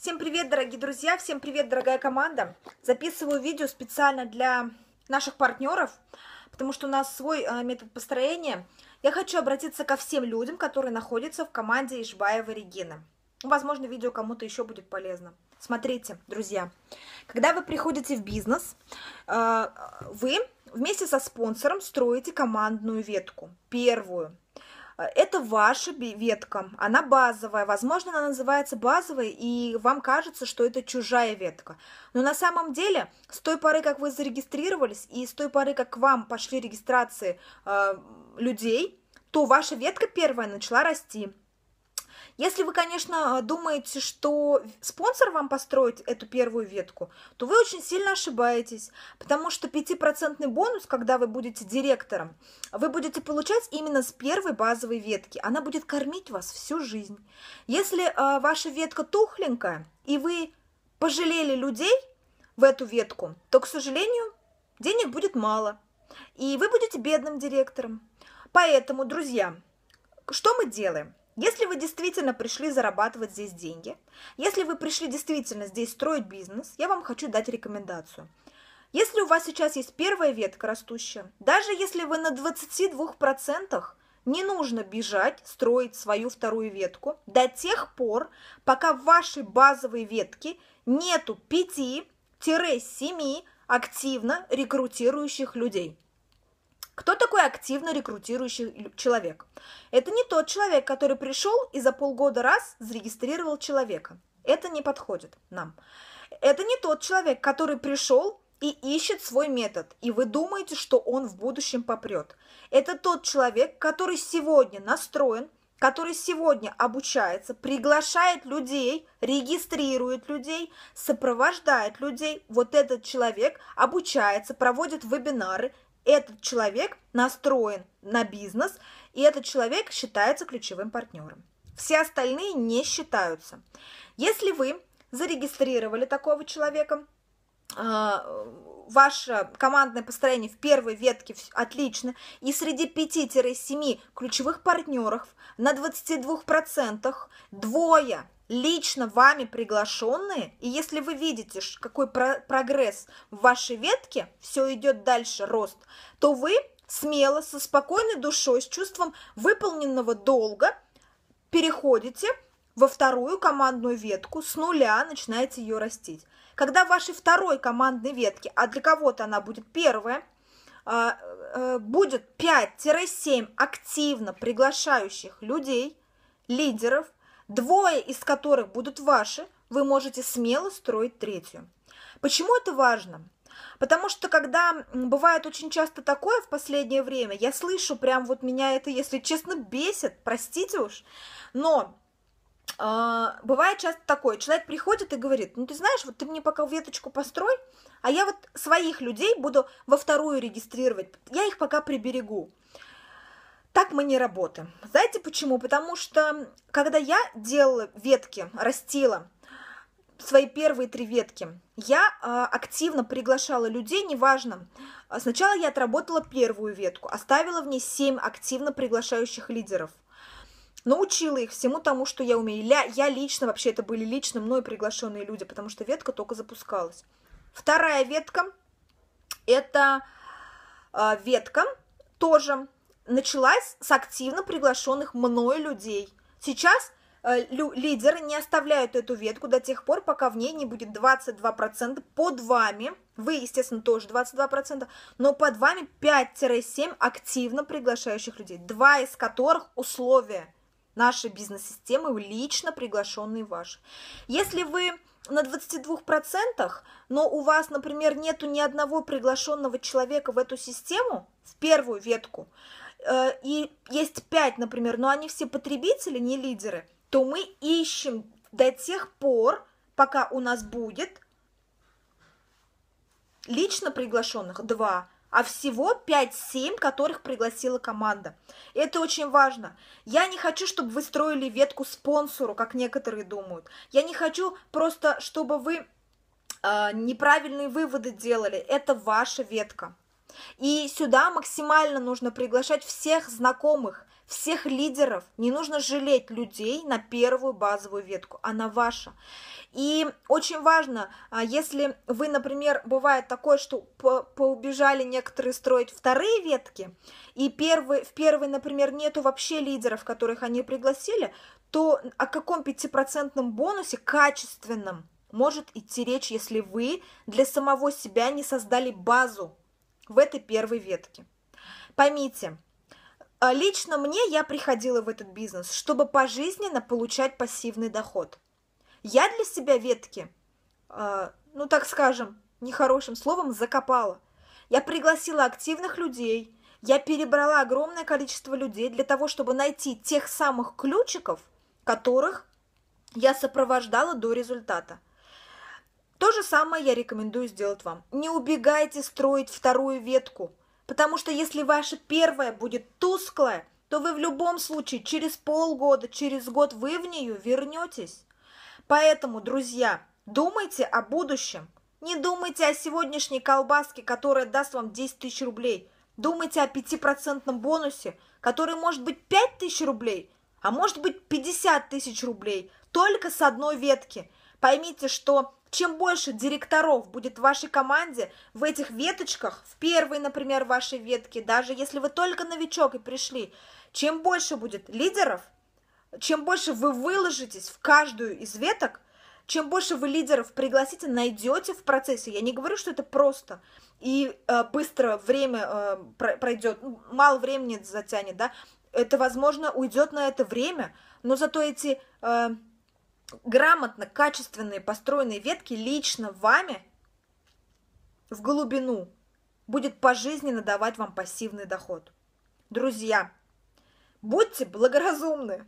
Всем привет, дорогие друзья, всем привет, дорогая команда. Записываю видео специально для наших партнеров, потому что у нас свой э, метод построения. Я хочу обратиться ко всем людям, которые находятся в команде Ишбаева Регина. Возможно, видео кому-то еще будет полезно. Смотрите, друзья, когда вы приходите в бизнес, э, вы вместе со спонсором строите командную ветку, первую – Э, это ваша ветка, она базовая, возможно, она называется базовой, и вам кажется, что это чужая ветка. Но на самом деле, с той поры, как вы зарегистрировались, и с той поры, как к вам пошли регистрации э, людей, то ваша ветка первая начала расти. Если вы, конечно, э, думаете, что спонсор вам построит эту первую ветку, то вы очень сильно ошибаетесь, потому что 5% бонус, когда вы будете директором, вы будете получать именно с первой базовой ветки. Она будет кормить вас всю жизнь. Если э, ваша ветка тухленькая, и вы пожалели людей в эту ветку, то, к сожалению, денег будет мало, и вы будете бедным директором. Поэтому, друзья, что мы делаем? Если вы действительно пришли зарабатывать здесь деньги, если вы пришли действительно здесь строить бизнес, я вам хочу дать рекомендацию. Если у вас сейчас есть первая ветка растущая, даже если вы на 22%, не нужно бежать, строить свою вторую ветку до тех пор, пока в вашей базовой ветке нету 5-7 активно рекрутирующих людей. Кто такой активно рекрутирующий человек? Это не тот человек, который пришел и за полгода раз зарегистрировал человека. Это не подходит нам. Это не тот человек, который пришел и ищет свой метод, и вы думаете, что он в будущем попрет. Это тот человек, который сегодня настроен, который сегодня обучается, приглашает людей, регистрирует людей, сопровождает людей. Вот этот человек обучается, проводит вебинары, этот человек настроен на бизнес, и этот человек считается ключевым партнером. Все остальные не считаются. Если вы зарегистрировали такого человека, а, ваше командное построение в первой ветке отлично, и среди 5-7 ключевых партнеров на 22% двое лично вами приглашенные, и если вы видите, какой про прогресс в вашей ветке, все идет дальше, рост, то вы смело, со спокойной душой, с чувством выполненного долга переходите во вторую командную ветку, с нуля начинаете ее растить. Когда в вашей второй командной ветке, а для кого-то она будет первая, а, э, будет 5-7 активно приглашающих людей, лидеров – двое из которых будут ваши, вы можете смело строить третью. Почему это важно? Потому что когда бывает очень часто такое в последнее время, я слышу, прям вот меня это, если честно, бесит, простите уж, но э, бывает часто такое, человек приходит и говорит, ну ты знаешь, вот ты мне пока веточку построй, а я вот своих людей буду во вторую регистрировать, я их пока приберегу. Так мы не работаем. Знаете почему? Потому что, когда я делала ветки, растила свои первые три ветки, я э, активно приглашала людей, неважно. Сначала я отработала первую ветку, оставила в ней семь активно приглашающих лидеров. Научила их всему тому, что я умею. Я, я лично, вообще это были лично мной приглашенные люди, потому что ветка только запускалась. Вторая ветка – это э, ветка тоже началась с активно приглашенных мною людей. Сейчас э, лю- лидеры не оставляют эту ветку до тех пор, пока в ней не будет 22% под вами. Вы, естественно, тоже 22%, но под вами 5-7 активно приглашающих людей, два из которых условия нашей бизнес-системы, лично приглашенные ваши. Если вы на 22%, но у вас, например, нету ни одного приглашенного человека в эту систему, в первую ветку, Э, и есть пять, например, но они все потребители, не лидеры, то мы ищем до тех пор, пока у нас будет лично приглашенных два, а всего 5-7, которых пригласила команда. это очень важно. Я не хочу, чтобы вы строили ветку спонсору, как некоторые думают. Я не хочу просто, чтобы вы э, неправильные выводы делали. Это ваша ветка. И сюда максимально нужно приглашать всех знакомых, всех лидеров. Не нужно жалеть людей на первую базовую ветку, она ваша. И очень важно, а, если вы, например, бывает такое, что по поубежали некоторые строить вторые ветки, и первый, в первой, например, нету вообще лидеров, которых они пригласили, то о каком 5% бонусе качественном может идти речь, если вы для самого себя не создали базу в этой первой ветке. Поймите, э, лично мне я приходила в этот бизнес, чтобы пожизненно получать пассивный доход. Я для себя ветки, э, ну так скажем, нехорошим словом, закопала. Я пригласила активных людей, я перебрала огромное количество людей для того, чтобы найти тех самых ключиков, которых я сопровождала до результата – то же самое я рекомендую сделать вам. Не убегайте строить вторую ветку, потому что если ваша первая будет тусклая, то вы в любом случае через полгода, через год вы в нее вернетесь. Поэтому, друзья, думайте о будущем. Не думайте о сегодняшней колбаске, которая даст вам 10 тысяч рублей. Думайте о 5% бонусе, который может быть 5 тысяч рублей, а может быть 50 тысяч рублей, только с одной ветки – Поймите, что чем больше директоров будет в вашей команде, в этих веточках, в первой, например, вашей ветке, даже если вы только новичок и пришли, чем больше будет лидеров, чем больше вы выложитесь в каждую из веток, чем больше вы лидеров пригласите, найдете в процессе. Я не говорю, что это просто и э, быстро время э, пройдет, ну, мало времени затянет, да. Это, возможно, уйдет на это время, но зато эти э, грамотно, качественные, построенные ветки лично вами в глубину будет пожизненно давать вам пассивный доход. Друзья, будьте благоразумны.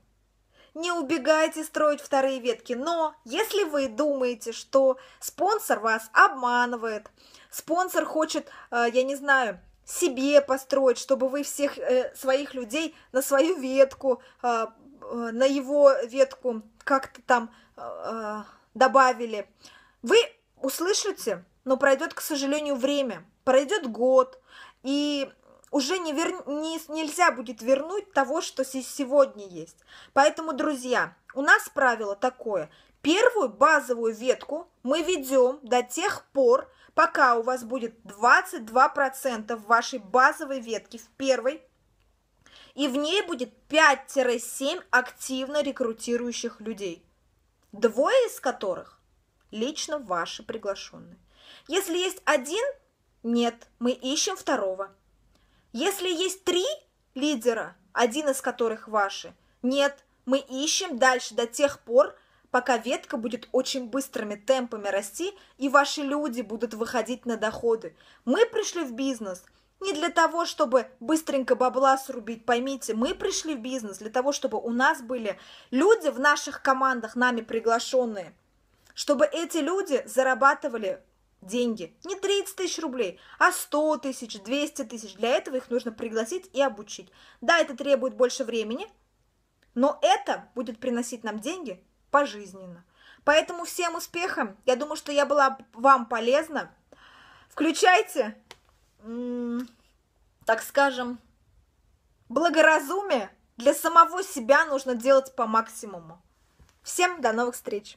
Не убегайте строить вторые ветки, но если вы думаете, что спонсор вас обманывает, спонсор хочет, э, я не знаю, себе построить, чтобы вы всех э, своих людей на свою ветку э, Э, на его ветку как-то там э, добавили. Вы услышите, но пройдет, к сожалению, время. Пройдет год, и уже не вер... не... нельзя будет вернуть того, что сегодня есть. Поэтому, друзья, у нас правило такое. Первую базовую ветку мы ведем до тех пор, пока у вас будет 22% в вашей базовой ветке в первой и в ней будет 5-7 активно рекрутирующих людей, двое из которых лично ваши приглашенные. Если есть один, нет, мы ищем второго. Если есть три лидера, один из которых ваши, нет, мы ищем дальше до тех пор, пока ветка будет очень быстрыми темпами расти, и ваши люди будут выходить на доходы. Мы пришли в бизнес – не для того, чтобы быстренько бабла срубить, поймите, мы пришли в бизнес для того, чтобы у нас были люди в наших командах, нами приглашенные, чтобы эти люди зарабатывали деньги. Не 30 тысяч рублей, а 100 тысяч, 200 тысяч. Для этого их нужно пригласить и обучить. Да, это требует больше времени, но это будет приносить нам деньги пожизненно. Поэтому всем успехом. Я думаю, что я была вам полезна. Включайте так скажем, благоразумие для самого себя нужно делать по максимуму. Всем до новых встреч!